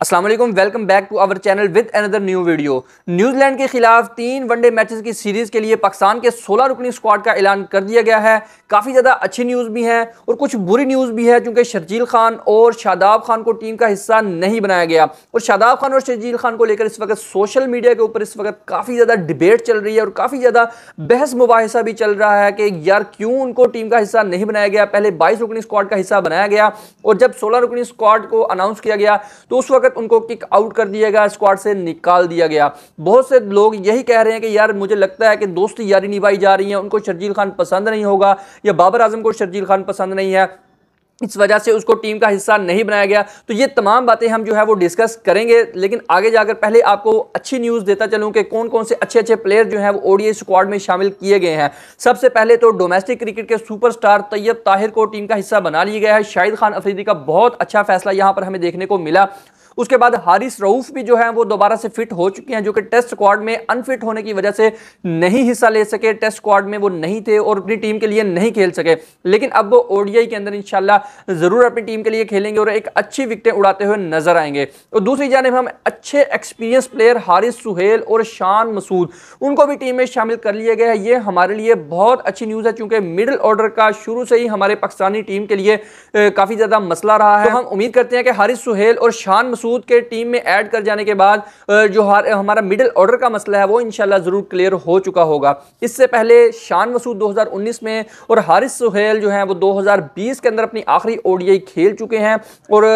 Aslam welcome back to our channel with another new video New Zealand के खिलाफ तीन one day matches की सीरीज़ के लिए पाकिस्तान के 16 रुकनी स्क्वाड का ऐलान कर दिया गया है काफ़ी ज़्यादा अच्छी न्यूज़ भी है और कुछ बुरी न्यूज़ भी है क्योंकि शर्जील खान और शादाब खान को टीम का हिस्सा नहीं बनाया गया और शादाब खान और शर्जील खान को लेकर इस वक्त सोशल मीडिया के ऊपर इस वक्त काफ़ी ज़्यादा डिबेट चल रही है और काफ़ी ज़्यादा बहस मुबासा भी चल रहा है कि यार क्यों उनको टीम का हिस्सा नहीं बनाया गया पहले बाईस रुकनी स्क्वाड का हिस्सा बनाया गया और जब सोलह रुकनी स्क्वाड को अनाउंस किया गया तो उस वक्त वक्त उनको किक आउट कर दिया गया स्क्वाड से निकाल दिया गया बहुत से लोग यही कह रहे हैं कि यार मुझे लगता है कि दोस्ती यारी निभाई जा रही है उनको शर्जील खान पसंद नहीं होगा या बाबर आजम को शर्जील खान पसंद नहीं है इस वजह से उसको टीम का हिस्सा नहीं बनाया गया तो ये तमाम बातें हम जो है वो डिस्कस करेंगे लेकिन आगे जाकर पहले आपको अच्छी न्यूज़ देता चलूँ कि कौन कौन से अच्छे अच्छे प्लेयर जो हैं वो ओडीए स्क्वाड में शामिल किए गए हैं सबसे पहले तो डोमेस्टिक क्रिकेट के सुपरस्टार तैयब ताहिर को टीम का हिस्सा बना लिया गया है शाहिद खान अफरीदी का बहुत अच्छा फैसला यहाँ पर हमें देखने को मिला उसके बाद हारिस रऊफ भी जो है वो दोबारा से फिट हो चुके हैं जो कि टेस्ट स्क्वाड में अनफिट होने की वजह से नहीं हिस्सा ले सके टेस्ट स्क्वाड में वो नहीं थे और अपनी टीम के लिए नहीं खेल सके लेकिन अब वो ओडीआई के अंदर इंशाला ज़रूर अपनी टीम के लिए खेलेंगे और एक अच्छी विकटें उड़ाते हुए नजर आएंगे और दूसरी जानब हम अच्छे एक्सपीरियंस प्लेयर हारिस सुहेल और शान मसूद उनको भी टीम में शामिल कर लिया गया है ये हमारे लिए बहुत अच्छी न्यूज़ है क्योंकि मिडिल ऑर्डर का शुरू से ही हमारे पाकिस्तानी टीम के लिए काफ़ी ज़्यादा मसला रहा है तो हम उम्मीद करते हैं कि हारिस सुहेल और शान मसूद मसूद के टीम में ऐड कर जाने के बाद जो हमारा मिडिल ऑर्डर का मसला है वो इनशाला ज़रूर क्लियर हो चुका होगा इससे पहले शान मसूद 2019 में और हारिस सुहेल जो हैं वो 2020 के अंदर अपनी आखिरी ओडीआई खेल चुके हैं और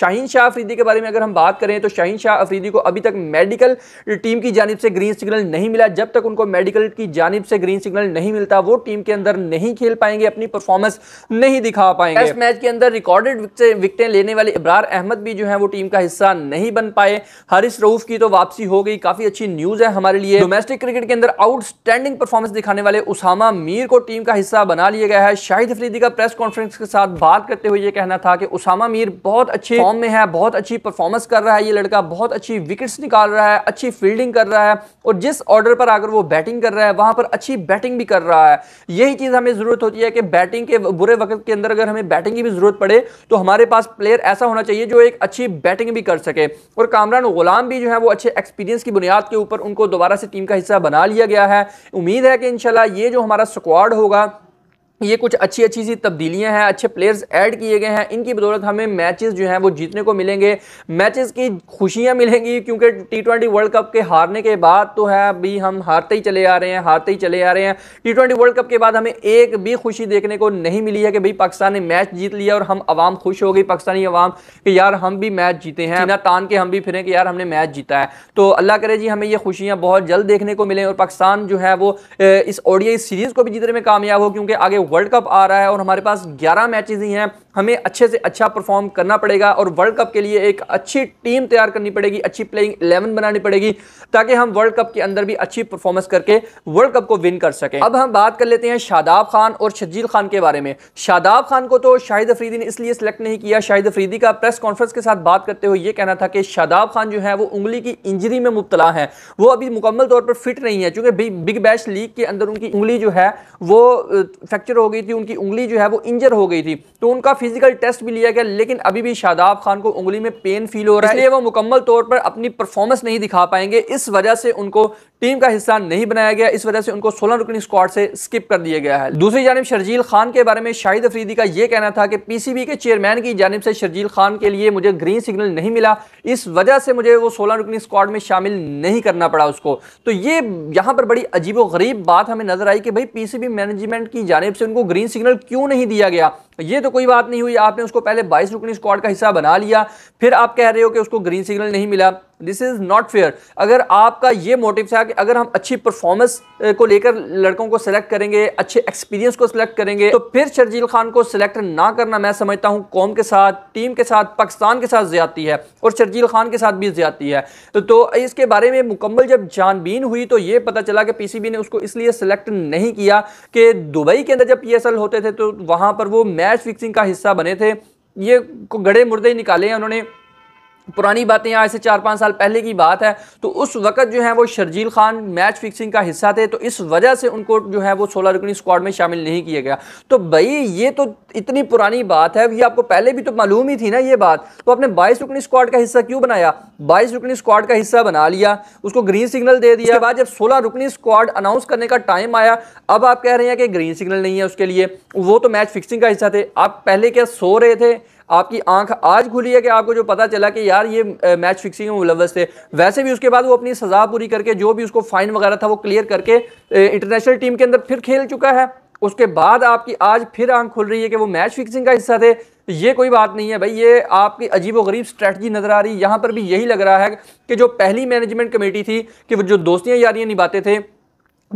शाहीन शाह अफरीदी के बारे में अगर हम बात करें तो शाहीन शाह अफरीदी को अभी तक मेडिकल टीम की जानब से ग्रीन सिग्नल नहीं मिला जब तक उनको मेडिकल की जानब से ग्रीन सिग्नल नहीं मिलता वो टीम के अंदर नहीं खेल पाएंगे अपनी परफॉर्मेंस नहीं दिखा पाएंगे टेस्ट मैच के अंदर रिकॉर्डेड विकटें लेने वाले इब्रार अहमद भी जो है वो टीम का हिस्सा नहीं बन पाए हरीश रऊफ की तो वापसी हो गई काफी अच्छी न्यूज है हमारे लिए डोमेस्टिक क्रिकेट के अंदर आउटस्टैंडिंग परफॉर्मेंस दिखाने वाले उसामा मीर को टीम का हिस्सा बना लिया गया है शाहिद अफरीदी का प्रेस कॉन्फ्रेंस के साथ बात करते हुए यह कहना था कि उसामा मीर बहुत अच्छे फॉर्म में है बहुत अच्छी परफॉर्मेंस कर रहा है यह लड़का बहुत अच्छी विकेट्स निकाल रहा है अच्छी फील्डिंग कर रहा है और जिस ऑर्डर पर अगर वो बैटिंग कर रहा है वहां पर अच्छी बैटिंग भी कर रहा है यही चीज हमें जरूरत होती है कि बैटिंग के बुरे वक्त के अंदर अगर हमें बैटिंग की भी जरूरत पड़े तो हमारे पास प्लेयर ऐसा होना चाहिए जो एक अच्छी बैटिंग बैटिंग भी कर सके और कामरान गुलाम भी जो है वो अच्छे एक्सपीरियंस की बुनियाद के ऊपर उनको दोबारा से टीम का हिस्सा बना लिया गया है उम्मीद है कि इनशाला ये जो हमारा स्क्वाड होगा ये कुछ अच्छी अच्छी सी तब्दीलियां हैं अच्छे प्लेयर्स ऐड किए गए हैं इनकी बदौलत हमें मैचेस जो हैं वो जीतने को मिलेंगे मैचेस की खुशियां मिलेंगी क्योंकि टी ट्वेंटी वर्ल्ड कप के हारने के बाद तो है अभी हम हारते ही चले आ रहे हैं हारते ही चले आ रहे हैं टी ट्वेंटी वर्ल्ड कप के बाद हमें एक भी खुशी देखने को नहीं मिली है कि भाई पाकिस्तान ने मैच जीत लिया और हम आवाम खुश हो गई पाकिस्तानी आवाम कि यार हम भी मैच जीते हैं ना तान के हम भी फिरें कि यार हमने मैच जीता है तो अल्लाह करे जी हमें ये खुशियाँ बहुत जल्द देखने को मिलें और पाकिस्तान जो है वो इस ओडिया सीरीज़ को भी जीतने में कामयाब हो क्योंकि आगे वर्ल्ड कप आ रहा है और हमारे पास 11 मैचेस ही हैं हमें अच्छे से अच्छा परफॉर्म करना पड़ेगा और वर्ल्ड कप के लिए एक अच्छी टीम तैयार करनी पड़ेगी अच्छी प्लेइंग 11 बनानी पड़ेगी ताकि हम वर्ल्ड कप के अंदर भी अच्छी परफॉर्मेंस करके वर्ल्ड कप को विन कर सकें अब हम बात कर लेते हैं शादाब खान और शजील खान के बारे में शादाब खान को तो शाहिद अफरीदी ने इसलिए सेलेक्ट नहीं किया शाहिद अफरीदी का प्रेस कॉन्फ्रेंस के साथ बात करते हुए ये कहना था कि शादाब खान जो है वो उंगली की इंजरी में मुबतला है वो अभी मुकम्मल तौर पर फिट नहीं है चूंकि बिग बैश लीग के अंदर उनकी उंगली जो है वो फ्रैक्चर फ्रैक्चर हो गई थी उनकी उंगली जो है वो इंजर हो गई थी तो उनका फिजिकल टेस्ट भी लिया गया लेकिन अभी भी शादाब खान को उंगली में पेन फील हो रहा है वो मुकम्मल तौर पर अपनी परफॉर्मेंस नहीं दिखा पाएंगे इस वजह से उनको टीम का हिस्सा नहीं बनाया गया इस वजह से उनको सोलह रुकनी स्क्वाड से स्किप कर दिया गया है दूसरी जानब शर्जील खान के बारे में शाहिद अफरीदी का यह कहना था कि पीसीबी के चेयरमैन की जानब से शर्जील खान के लिए मुझे ग्रीन सिग्नल नहीं मिला इस वजह से मुझे वो सोलह रुकनी स्क्वाड में शामिल नहीं करना पड़ा उसको तो ये यहां पर बड़ी अजीब गरीब बात हमें नजर आई कि भाई पीसीबी मैनेजमेंट की जानब से उनको ग्रीन सिग्नल क्यों नहीं दिया गया ये तो कोई बात नहीं हुई आपने उसको पहले बाईस रुकनी स्क्वाड का हिस्सा बना लिया फिर आप कह रहे हो कि उसको ग्रीन सिग्नल नहीं मिला दिस इज़ नॉट फेयर अगर आपका ये मोटिव था कि अगर हम अच्छी परफॉर्मेंस को लेकर लड़कों को सिलेक्ट करेंगे अच्छे एक्सपीरियंस को सिलेक्ट करेंगे तो फिर शर्जील खान को सिलेक्ट ना करना मैं समझता हूँ कौम के साथ टीम के साथ पाकिस्तान के साथ ज्यादा है और शर्जील खान के साथ भी ज्यादा है तो, तो इसके बारे में मुकम्मल जब जानबीन हुई तो ये पता चला कि पी ने उसको इसलिए सिलेक्ट नहीं किया कि दुबई के अंदर जब पी होते थे तो वहाँ पर वो मैच फिक्सिंग का हिस्सा बने थे ये गड़े मुर्दे निकाले हैं उन्होंने पुरानी बातें आज से चार पाँच साल पहले की बात है तो उस वक्त जो है वो शर्जील खान मैच फिक्सिंग का हिस्सा थे तो इस वजह से उनको जो है वो सोलह रुकनी स्क्वाड में शामिल नहीं किया गया तो भाई ये तो इतनी पुरानी बात है ये आपको पहले भी तो मालूम ही थी ना ये बात तो आपने बाईस रुकनी स्क्वाड का हिस्सा क्यों बनाया बाईस रुकनी स्क्वाड का हिस्सा बना लिया उसको ग्रीन सिग्नल दे दिया बाद जब सोलह रुकनी स्क्वाड अनाउंस करने का टाइम आया अब आप कह रहे हैं कि ग्रीन सिग्नल नहीं है उसके लिए वो तो मैच फिक्सिंग का हिस्सा थे आप पहले क्या सो रहे थे आपकी आंख आज खुली है कि आपको जो पता चला कि यार ये मैच फिक्सिंग में मुलवस थे वैसे भी उसके बाद वो अपनी सज़ा पूरी करके जो भी उसको फ़ाइन वगैरह था वो क्लियर करके इंटरनेशनल टीम के अंदर फिर खेल चुका है उसके बाद आपकी आज फिर आंख खुल रही है कि वो मैच फिक्सिंग का हिस्सा थे ये कोई बात नहीं है भाई ये आपकी अजीब व गरीब स्ट्रेटजी नज़र आ रही है यहाँ पर भी यही लग रहा है कि जो पहली मैनेजमेंट कमेटी थी कि वो जो दोस्तियाँ यारियाँ निभाते थे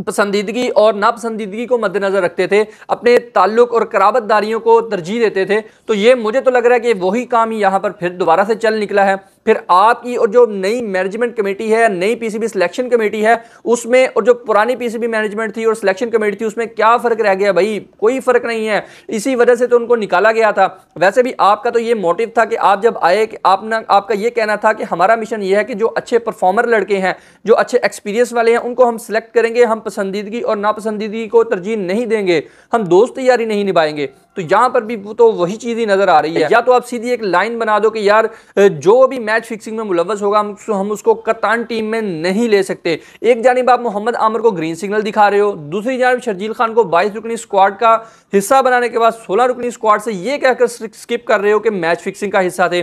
पसंदीदगी और नापसंदीदगी को मद्देनज़र रखते थे अपने ताल्लुक और कराबतदारियों को तरजीह देते थे तो ये मुझे तो लग रहा है कि वही काम ही यहाँ पर फिर दोबारा से चल निकला है फिर आपकी और जो नई मैनेजमेंट कमेटी है नई पीसीबी सिलेक्शन कमेटी है उसमें और जो पुरानी पीसीबी मैनेजमेंट थी और सिलेक्शन कमेटी थी उसमें क्या फ़र्क रह गया भाई कोई फ़र्क नहीं है इसी वजह से तो उनको निकाला गया था वैसे भी आपका तो ये मोटिव था कि आप जब आए कि आप ना आपका ये कहना था कि हमारा मिशन ये है कि जो अच्छे परफॉर्मर लड़के हैं जो अच्छे एक्सपीरियंस वाले हैं उनको हम सिलेक्ट करेंगे हम पसंदीदगी और नापसंदीदगी को तरजीह नहीं देंगे हम दोस्त यारी नहीं निभाएंगे तो यहां पर भी तो वही चीज़ ही नज़र आ रही है या तो आप सीधी एक लाइन बना दो कि यार जो भी मैच फिक्सिंग में मुलवस होगा हम उसको कतान टीम में नहीं ले सकते एक जानब आप मोहम्मद आमर को ग्रीन सिग्नल दिखा रहे हो दूसरी जानब शर्जील खान को बाईस रुकनी स्क्वाड का हिस्सा बनाने के बाद सोलह रुकनी स्क्वाड से यह कहकर स्किप कर रहे हो कि मैच फिक्सिंग का हिस्सा थे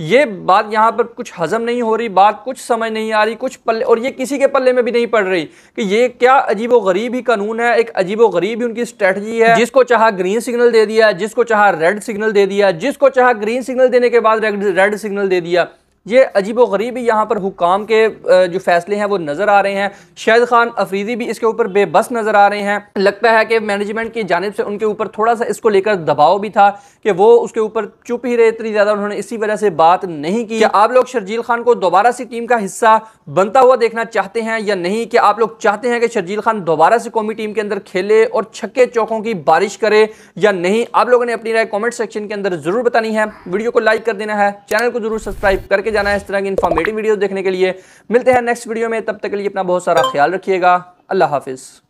ये बात यहाँ पर कुछ हजम नहीं हो रही बात कुछ समझ नहीं आ रही कुछ पल्ले और ये किसी के पल्ले में भी नहीं पड़ रही कि ये क्या अजीब गरीब ही कानून है एक अजीब गरीब ही उनकी स्ट्रेटजी है जिसको चाह ग्रीन सिग्नल दे दिया जिसको चाह रेड सिग्नल दे दिया जिसको चाह ग्रीन सिग्नल देने के बाद रेड सिग्नल दे दिया ये अजीब गरीब ही यहाँ पर हुकाम के जो फैसले हैं वो नज़र आ रहे हैं शहद खान अफरीदी भी इसके ऊपर बेबस नज़र आ रहे हैं लगता है कि मैनेजमेंट की जानब से उनके ऊपर थोड़ा सा इसको लेकर दबाव भी था कि वो उसके ऊपर चुप ही रहे इतनी ज़्यादा उन्होंने इसी वजह से बात नहीं की आप लोग शर्जील खान को दोबारा से टीम का हिस्सा बनता हुआ देखना चाहते हैं या नहीं कि आप लोग चाहते हैं कि शर्जील खान दोबारा से कौमी टीम के अंदर खेले और छक्के चौकों की बारिश करे या नहीं आप लोगों ने अपनी राय कॉमेंट सेक्शन के अंदर ज़रूर बतानी है वीडियो को लाइक कर देना है चैनल को ज़रूर सब्सक्राइब करके करके जाना है इस तरह की इन्फॉर्मेटिव वीडियो देखने के लिए मिलते हैं नेक्स्ट वीडियो में तब तक के लिए अपना बहुत सारा ख्याल रखिएगा अल्लाह हाफिज़